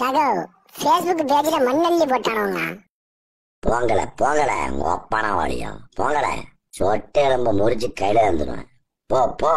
தகவ் போங்கல போங்கல உங்க ஒப்பான வழியும் போங்கல சொட்டு எலும்பு முறிச்சு கையில இருந்துருவேன் போ போ